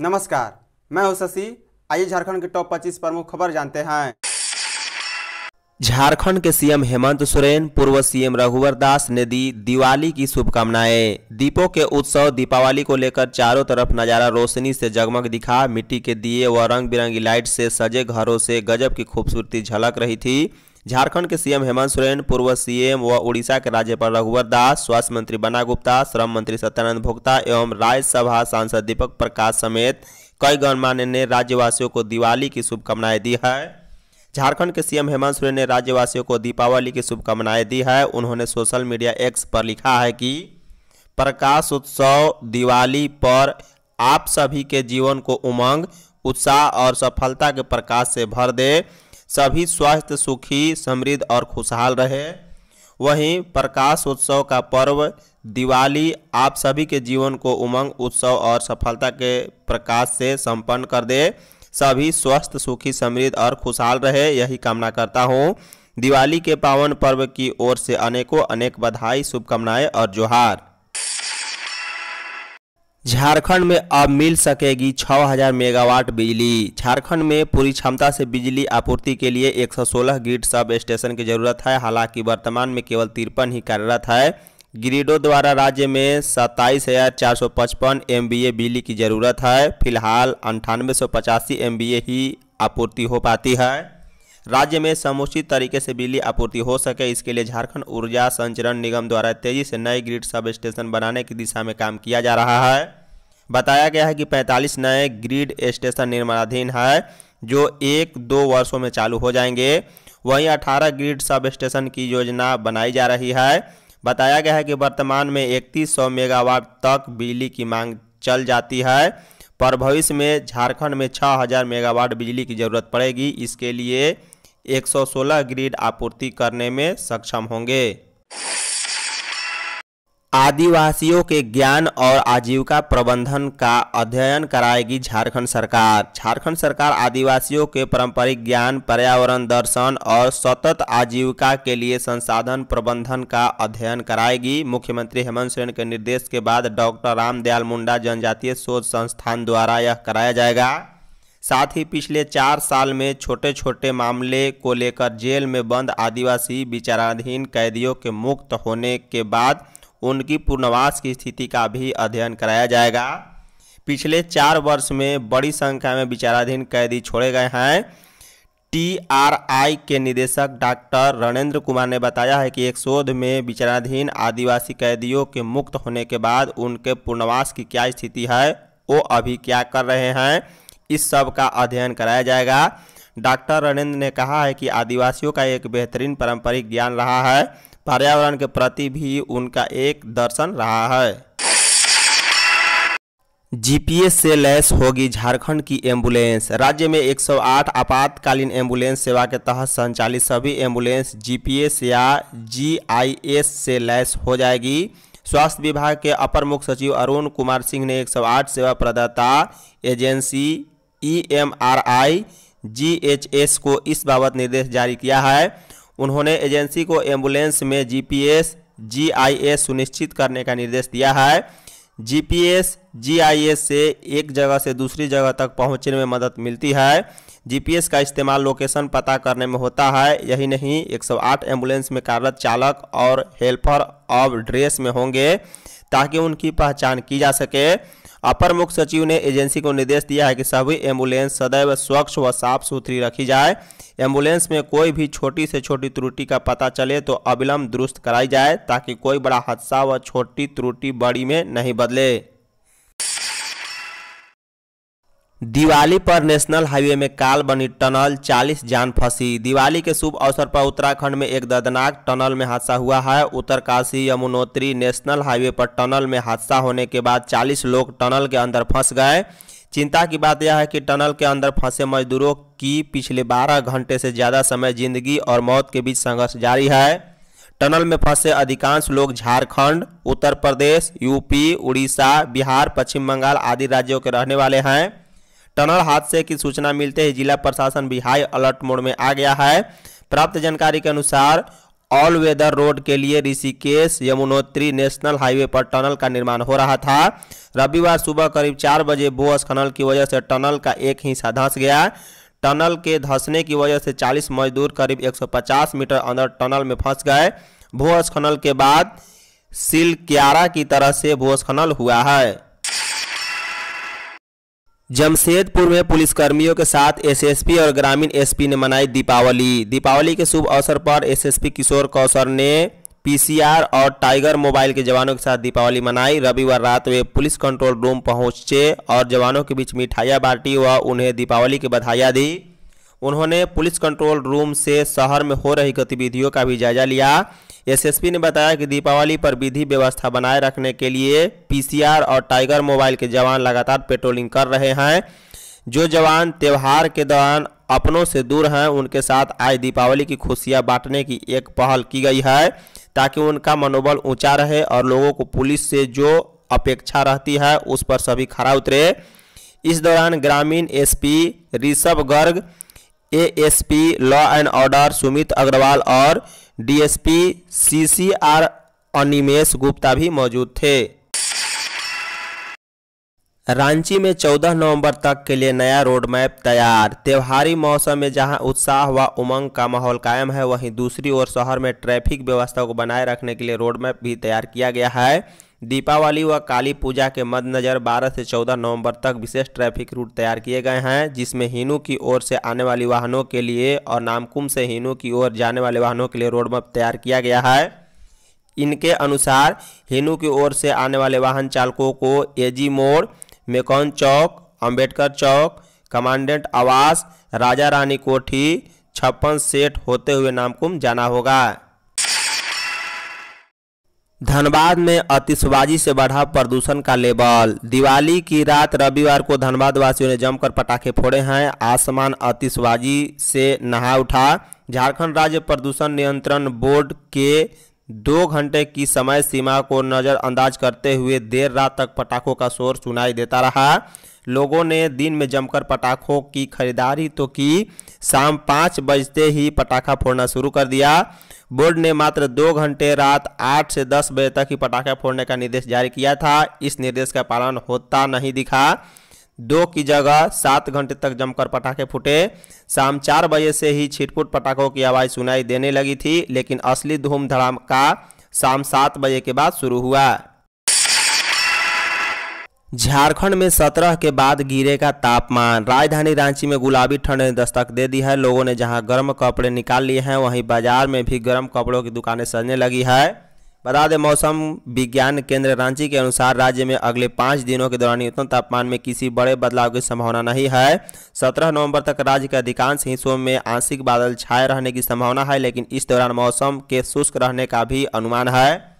नमस्कार मैं हूं शशि आइए झारखंड के टॉप 25 प्रमुख खबर जानते हैं झारखंड के सीएम हेमंत सोरेन पूर्व सीएम रघुवर दास ने दी दिवाली की शुभकामनाएं दीपों के उत्सव दीपावली को लेकर चारों तरफ नजारा रोशनी से जगमग दिखा मिट्टी के दिए व रंग बिरंगी लाइट से सजे घरों से गजब की खूबसूरती झलक रही थी झारखंड के सीएम हेमंत सोरेन पूर्व सीएम व उड़ीसा के राज्यपाल रघुवर दास स्वास्थ्य मंत्री बना गुप्ता श्रम मंत्री सत्यानंद भोक्ता एवं राज्यसभा सांसद दीपक प्रकाश समेत कई गणमान्य ने राज्यवासियों को दिवाली की शुभकामनाएं दी है झारखंड के सीएम हेमंत सोरेन ने राज्यवासियों को दीपावली की शुभकामनाएं दी है उन्होंने सोशल मीडिया एक्स पर लिखा है कि प्रकाश उत्सव दिवाली पर आप सभी के जीवन को उमंग उत्साह और सफलता के प्रकाश से भर दे सभी स्वास्थ्य सुखी समृद्ध और खुशहाल रहे वहीं प्रकाश उत्सव का पर्व दिवाली आप सभी के जीवन को उमंग उत्सव और सफलता के प्रकाश से संपन्न कर दे सभी स्वस्थ सुखी समृद्ध और खुशहाल रहे यही कामना करता हूँ दिवाली के पावन पर्व की ओर से अनेकों अनेक बधाई शुभकामनाएं और जोहार झारखंड में अब मिल सकेगी 6000 मेगावाट बिजली झारखंड में पूरी क्षमता से बिजली आपूर्ति के लिए 116 ग्रिड सब स्टेशन की जरूरत है हालांकि वर्तमान में केवल तिरपन ही कार्यरत है ग्रिडों द्वारा राज्य में सत्ताईस हज़ार चार सौ पचपन एम बिजली की ज़रूरत है फिलहाल अंठानवे सौ पचासी एम ही आपूर्ति हो पाती है राज्य में समुचित तरीके से बिजली आपूर्ति हो सके इसके लिए झारखंड ऊर्जा संचरण निगम द्वारा तेजी से नए ग्रिड सब स्टेशन बनाने की दिशा में काम किया जा रहा है बताया गया है कि 45 नए ग्रिड स्टेशन निर्माणाधीन है जो एक दो वर्षों में चालू हो जाएंगे वहीं 18 ग्रिड सब स्टेशन की योजना बनाई जा रही है बताया गया है कि वर्तमान में इकतीस मेगावाट तक बिजली की मांग चल जाती है पर भविष्य में झारखंड में 6000 मेगावाट बिजली की ज़रूरत पड़ेगी इसके लिए 116 ग्रिड आपूर्ति करने में सक्षम होंगे आदिवासियों के ज्ञान और आजीविका प्रबंधन का अध्ययन कराएगी झारखंड सरकार झारखंड सरकार आदिवासियों के पारंपरिक ज्ञान पर्यावरण दर्शन और सतत आजीविका के लिए संसाधन प्रबंधन का अध्ययन कराएगी मुख्यमंत्री हेमंत सोरेन के निर्देश के बाद डॉक्टर रामदयाल मुंडा जनजातीय शोध संस्थान द्वारा यह कराया जाएगा साथ ही पिछले चार साल में छोटे छोटे मामले को लेकर जेल में बंद आदिवासी विचाराधीन कैदियों के मुक्त होने के बाद उनकी पुनर्वास की स्थिति का भी अध्ययन कराया जाएगा पिछले चार वर्ष में बड़ी संख्या में विचाराधीन कैदी छोड़े गए हैं टीआरआई के निदेशक डॉक्टर रणेंद्र कुमार ने बताया है कि एक शोध में विचाराधीन आदिवासी कैदियों के मुक्त होने के बाद उनके पुनर्वास की क्या स्थिति है वो अभी क्या कर रहे हैं इस सब का अध्ययन कराया जाएगा डॉक्टर रणेंद्र ने कहा है कि आदिवासियों का एक बेहतरीन पारंपरिक ज्ञान रहा है पर्यावरण के प्रति भी उनका एक दर्शन रहा है जीपीएस से लैस होगी झारखंड की एम्बुलेंस राज्य में 108 आपातकालीन एम्बुलेंस सेवा के तहत संचालित सभी एम्बुलेंस जीपीएस या जीआईएस से लैस हो जाएगी स्वास्थ्य विभाग के अपर मुख्य सचिव अरुण कुमार सिंह ने 108 सेवा प्रदाता agency E M R I G H S को इस बाबत निर्देश जारी किया है उन्होंने एजेंसी को एम्बुलेंस में जीपीएस जीआईएस सुनिश्चित करने का निर्देश दिया है जीपीएस जीआईएस से एक जगह से दूसरी जगह तक पहुंचने में मदद मिलती है जीपीएस का इस्तेमाल लोकेशन पता करने में होता है यही नहीं 108 एम्बुलेंस में कार्यरत चालक और हेल्पर अब ड्रेस में होंगे ताकि उनकी पहचान की जा सके अपर मुख्य सचिव ने एजेंसी को निर्देश दिया है कि सभी एम्बुलेंस सदैव स्वच्छ व साफ सुथरी रखी जाए एम्बुलेंस में कोई भी छोटी से छोटी त्रुटि का पता चले तो अविलंब दुरुस्त कराई जाए ताकि कोई बड़ा हादसा व छोटी त्रुटि बड़ी में नहीं बदले दिवाली पर नेशनल हाईवे में काल बनी टनल 40 जान फंसी दिवाली के शुभ अवसर पर उत्तराखंड में एक दर्दनाक टनल में हादसा हुआ है उत्तरकाशी यमुनोत्री नेशनल हाईवे पर टनल में हादसा होने के बाद 40 लोग टनल के अंदर फंस गए चिंता की बात यह है कि टनल के अंदर फंसे मजदूरों की पिछले 12 घंटे से ज़्यादा समय जिंदगी और मौत के बीच संघर्ष जारी है टनल में फंसे अधिकांश लोग झारखंड उत्तर प्रदेश यूपी उड़ीसा बिहार पश्चिम बंगाल आदि राज्यों के रहने वाले हैं टनल हादसे की सूचना मिलते ही जिला प्रशासन भी हाई अलर्ट मोड में आ गया है प्राप्त जानकारी के अनुसार ऑल वेदर रोड के लिए ऋषिकेश यमुनोत्री नेशनल हाईवे पर टनल का निर्माण हो रहा था रविवार सुबह करीब चार बजे भूस्खलन की वजह से टनल का एक हिस्सा धंस गया टनल के धंसने की वजह से 40 मजदूर करीब 150 मीटर अंदर टनल में फंस गए भूस्खलन के बाद सिलक्यारा की तरह से भूस्खलन हुआ है जमशेदपुर में पुलिसकर्मियों के साथ एसएसपी और ग्रामीण एसपी ने मनाई दीपावली दीपावली के शुभ अवसर पर एसएसपी किशोर कौशर ने पीसीआर और टाइगर मोबाइल के जवानों के साथ दीपावली मनाई रविवार रात वे पुलिस कंट्रोल रूम पहुंचे और जवानों के बीच मिठाइयाँ बांटी व उन्हें दीपावली की बधाइयाँ दी उन्होंने पुलिस कंट्रोल रूम से शहर में हो रही गतिविधियों का भी जायजा लिया एसएसपी ने बताया कि दीपावली पर विधि व्यवस्था बनाए रखने के लिए पीसीआर और टाइगर मोबाइल के जवान लगातार पेट्रोलिंग कर रहे हैं जो जवान त्यौहार के दौरान अपनों से दूर हैं उनके साथ आज दीपावली की खुशियां बांटने की एक पहल की गई है ताकि उनका मनोबल ऊंचा रहे और लोगों को पुलिस से जो अपेक्षा रहती है उस पर सभी खरा उतरे इस दौरान ग्रामीण SP Rishabh Garg ASP law and order Sumit Agarwal और डीएसपी सीसीआर अनिमेश गुप्ता भी मौजूद थे रांची में 14 नवंबर तक के लिए नया रोड मैप तैयार त्योहारी मौसम में जहां उत्साह व उमंग का माहौल कायम है वहीं दूसरी ओर शहर में ट्रैफिक व्यवस्था को बनाए रखने के लिए रोड मैप भी तैयार किया गया है दीपावली व काली पूजा के मद्देनज़र 12 से 14 नवंबर तक विशेष ट्रैफिक रूट तैयार किए गए हैं जिसमें हिनू की ओर से आने वाली वाहनों के लिए और नामकुम से हिनू की ओर जाने वाले वाहनों के लिए रोड मैप तैयार किया गया है इनके अनुसार हिनू की ओर से आने वाले वाहन चालकों को ए मोड़ मेकौन चौक अम्बेडकर चौक कमांडेंट आवास राजा रानी कोठी छप्पन सेठ होते हुए नामकुम जाना होगा धनबाद में अतिशबाजी से बढ़ा प्रदूषण का लेवल दिवाली की रात रविवार को धनबाद वासियों ने जमकर पटाखे फोड़े हैं आसमान अतिशबाजी से नहा उठा झारखंड राज्य प्रदूषण नियंत्रण बोर्ड के दो घंटे की समय सीमा को नज़रअंदाज करते हुए देर रात तक पटाखों का शोर सुनाई देता रहा लोगों ने दिन में जमकर पटाखों की खरीदारी तो की शाम पाँच बजते ही पटाखा फोड़ना शुरू कर दिया बोर्ड ने मात्र दो घंटे रात आठ से दस बजे तक ही पटाखे फोड़ने का निर्देश जारी किया था इस निर्देश का पालन होता नहीं दिखा दो की जगह सात घंटे तक जमकर पटाखे फूटे शाम चार बजे से ही छिटपुट पटाखों की आवाज़ सुनाई देने लगी थी लेकिन असली धूमधड़ाम का शाम सात बजे के बाद शुरू हुआ झारखंड में सत्रह के बाद गिरेगा तापमान राजधानी रांची में गुलाबी ठंड ने दस्तक दे दी है लोगों ने जहां गर्म कपड़े निकाल लिए हैं वहीं बाजार में भी गर्म कपड़ों की दुकानें सजने लगी है बता दें मौसम विज्ञान केंद्र रांची के अनुसार राज्य में अगले पाँच दिनों के दौरान न्यूनतम तापमान में किसी बड़े बदलाव की संभावना नहीं है सत्रह नवंबर तक राज्य के अधिकांश हिस्सों में आंशिक बादल छाए रहने की संभावना है लेकिन इस दौरान मौसम के शुष्क रहने का भी अनुमान है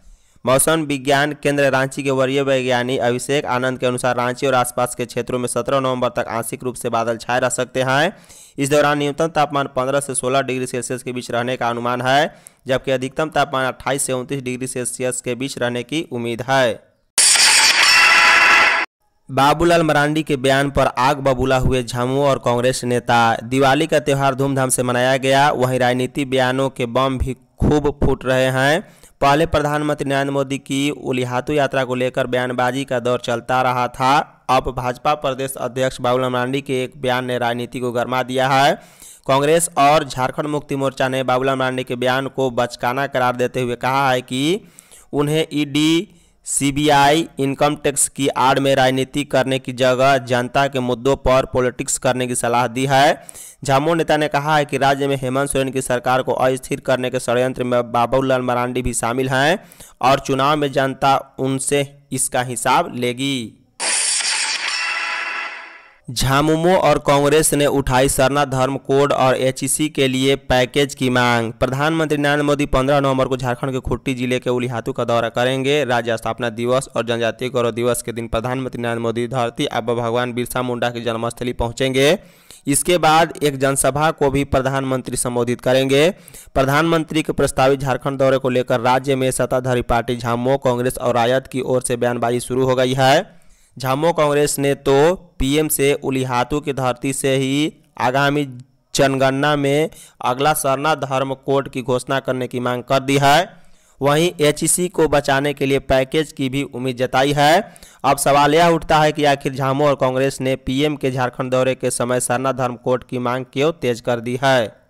मौसम विज्ञान केंद्र रांची के वरीय वैज्ञानिक अभिषेक आनंद के अनुसार रांची और आसपास के क्षेत्रों में सत्रह नवंबर तक आंशिक रूप से बादल छाए रह सकते हैं इस दौरान न्यूनतम तापमान 15 से 16 डिग्री सेल्सियस के बीच रहने का अनुमान है जबकि अधिकतम तापमान 28 से उनतीस डिग्री सेल्सियस के बीच रहने की उम्मीद है बाबूलाल मरांडी के बयान पर आग बबूला हुए झामुआ और कांग्रेस नेता दिवाली का त्यौहार धूमधाम से मनाया गया वहीं राजनीति बयानों के बम भी खूब फूट रहे हैं पहले प्रधानमंत्री नरेंद्र मोदी की उलिहातू यात्रा को लेकर बयानबाजी का दौर चलता रहा था अब भाजपा प्रदेश अध्यक्ष बाबूलाल मरांडी के एक बयान ने राजनीति को गरमा दिया है कांग्रेस और झारखंड मुक्ति मोर्चा ने बाबूलाल मरांडी के बयान को बचकाना करार देते हुए कहा है कि उन्हें ईडी सीबीआई इनकम टैक्स की आड़ में राजनीति करने की जगह जनता के मुद्दों पर पॉलिटिक्स करने की सलाह दी है झामो नेता ने कहा है कि राज्य में हेमंत सोरेन की सरकार को अस्थिर करने के षडयंत्र में बाबूलाल मरांडी भी शामिल हैं और चुनाव में जनता उनसे इसका हिसाब लेगी झामुमो और कांग्रेस ने उठाई सरना धर्म कोड और एचईसी के लिए पैकेज की मांग प्रधानमंत्री नरेंद्र मोदी 15 नवंबर को झारखंड के खुट्टी जिले के उलिहातू का दौरा करेंगे राज्य स्थापना दिवस और जनजातीय गौरव दिवस के दिन प्रधानमंत्री नरेंद्र मोदी धरती अब भगवान बिरसा मुंडा की जन्मस्थली पहुंचेंगे इसके बाद एक जनसभा को भी प्रधानमंत्री संबोधित करेंगे प्रधानमंत्री के प्रस्तावित झारखंड दौरे को लेकर राज्य में सत्ताधारी पार्टी झामुमो कांग्रेस और रायद की ओर से बयानबाजी शुरू हो गई है झामुमो कांग्रेस ने तो पीएम से उलिहातू की धरती से ही आगामी जनगणना में अगला सरना धर्म कोड की घोषणा करने की मांग कर दी है वहीं एचईसी को बचाने के लिए पैकेज की भी उम्मीद जताई है अब सवाल यह उठता है कि आखिर झामो और कांग्रेस ने पीएम के झारखंड दौरे के समय सरना धर्म कोड की मांग क्यों तेज कर दी है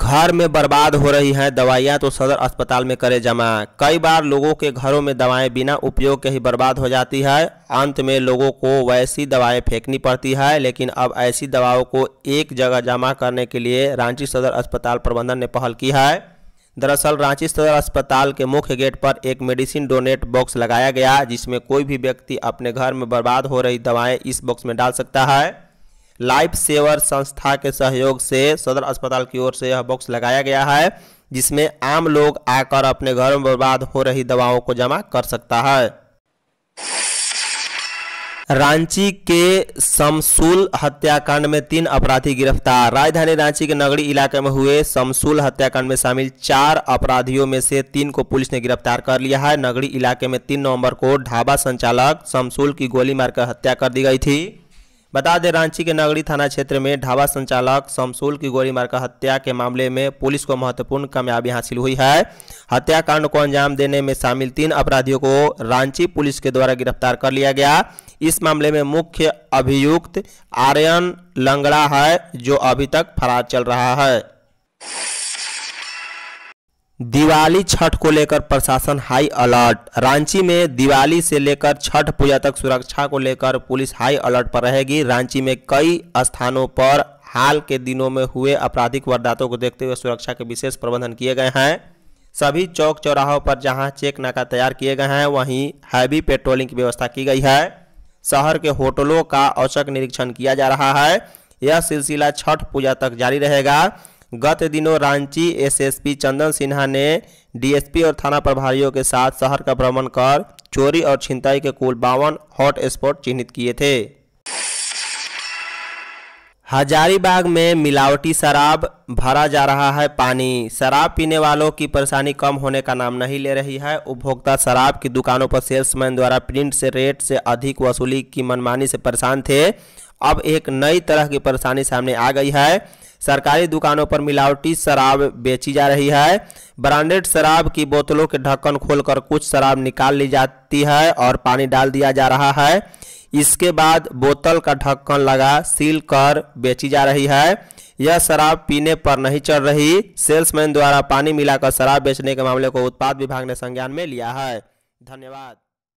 घर में बर्बाद हो रही हैं दवाइयाँ तो सदर अस्पताल में करें जमा कई बार लोगों के घरों में दवाएं बिना उपयोग के ही बर्बाद हो जाती है अंत में लोगों को वैसी दवाएं फेंकनी पड़ती है लेकिन अब ऐसी दवाओं को एक जगह जमा करने के लिए रांची सदर अस्पताल प्रबंधन ने पहल की है दरअसल रांची सदर अस्पताल के मुख्य गेट पर एक मेडिसिन डोनेट बॉक्स लगाया गया जिसमें कोई भी व्यक्ति अपने घर में बर्बाद हो रही दवाएँ इस बॉक्स में डाल सकता है लाइफ सेवर संस्था के सहयोग से सदर अस्पताल की ओर से यह बॉक्स लगाया गया है जिसमें आम लोग आकर अपने घर में बर्बाद हो रही दवाओं को जमा कर सकता है रांची के समसूल हत्याकांड में तीन अपराधी गिरफ्तार राजधानी रांची के नगरी इलाके में हुए समसूल हत्याकांड में शामिल चार अपराधियों में से तीन को पुलिस ने गिरफ्तार कर लिया है नगरी इलाके में तीन नवंबर को ढाबा संचालक समसूल की गोली मारकर हत्या कर दी गई थी बता दें रांची के नगरी थाना क्षेत्र में ढाबा संचालक शमसूल की गोली मारकर हत्या के मामले में पुलिस को महत्वपूर्ण कामयाबी हासिल हुई है हत्याकांड को अंजाम देने में शामिल तीन अपराधियों को रांची पुलिस के द्वारा गिरफ्तार कर लिया गया इस मामले में मुख्य अभियुक्त आर्यन लंगड़ा है जो अभी तक फरार चल रहा है दिवाली छठ को लेकर प्रशासन हाई अलर्ट रांची में दिवाली से लेकर छठ पूजा तक सुरक्षा को लेकर पुलिस हाई अलर्ट पर रहेगी रांची में कई स्थानों पर हाल के दिनों में हुए आपराधिक वारदातों को देखते हुए सुरक्षा के विशेष प्रबंधन किए गए हैं सभी चौक चौराहों पर जहां चेक नाका तैयार किए गए हैं वहीं हैवी पेट्रोलिंग की व्यवस्था की गई है शहर के होटलों का औचक निरीक्षण किया जा रहा है यह सिलसिला छठ पूजा तक जारी रहेगा गत दिनों रांची एसएसपी चंदन सिन्हा ने डीएसपी और थाना प्रभारियों के साथ शहर का भ्रमण कर चोरी और छिंताई के कुल बावन हॉटस्पॉट चिन्हित किए थे हजारीबाग में मिलावटी शराब भरा जा रहा है पानी शराब पीने वालों की परेशानी कम होने का नाम नहीं ले रही है उपभोक्ता शराब की दुकानों पर सेल्समैन द्वारा प्रिंट से रेट से अधिक वसूली की मनमानी से परेशान थे अब एक नई तरह की परेशानी सामने आ गई है सरकारी दुकानों पर मिलावटी शराब बेची जा रही है ब्रांडेड शराब की बोतलों के ढक्कन खोलकर कुछ शराब निकाल ली जाती है और पानी डाल दिया जा रहा है इसके बाद बोतल का ढक्कन लगा सील कर बेची जा रही है यह शराब पीने पर नहीं चल रही सेल्समैन द्वारा पानी मिलाकर शराब बेचने के मामले को उत्पाद विभाग ने संज्ञान में लिया है धन्यवाद